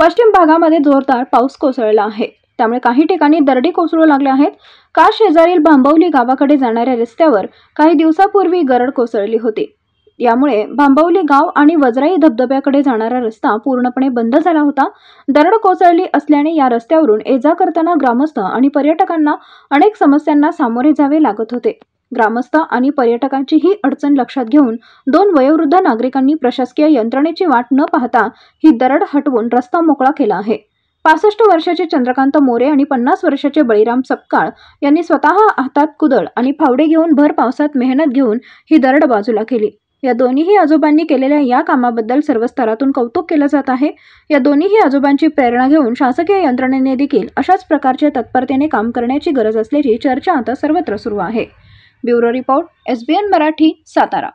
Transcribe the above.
पश्चिम भागामध्ये जोरदार पाऊस कोसळला आहे त्यामुळे काही ठिकाणी दरडी कोसळू लागल्या आहेत का शेजारील बांबवली गावाकडे जाणाऱ्या रस्त्यावर काही दिवसापूर्वी गरड कोसळली होती यामुळे बांबवली गाव आणि वजराई धबधब्याकडे जाणारा रस्ता पूर्णपणे बंद झाला होता दरड कोसळली असल्याने या रस्त्यावरून ये करताना ग्रामस्थ आणि पर्यटकांना अनेक समस्यांना सामोरे जावे लागत होते ग्रामस्थ आणि पर्यटकांची ही अडचण लक्षात घेऊन दोन वयोवृद्ध नागरिकांनी प्रशासकीय यंत्रणेची वाट न पाहता ही दरड हटवून रस्ता मोकळा केला आहे पासष्ट वर्षाचे चंद्रकांत मोरे आणि पन्नास वर्षाचे बळीराम सपकाळ यांनी स्वतः हातात कुदळ आणि फावडे घेऊन भर पावसात मेहनत घेऊन ही दरड बाजूला केली या दोन्हीही आजोबांनी केलेल्या या कामाबद्दल सर्व स्तरातून कौतुक केलं जात आहे या दोन्हीही आजोबांची प्रेरणा घेऊन शासकीय यंत्रणेने देखील अशाच प्रकारच्या तत्परतेने काम करण्याची गरज असल्याची चर्चा आता सर्वत्र सुरू आहे bureau report S B N Marathi Satara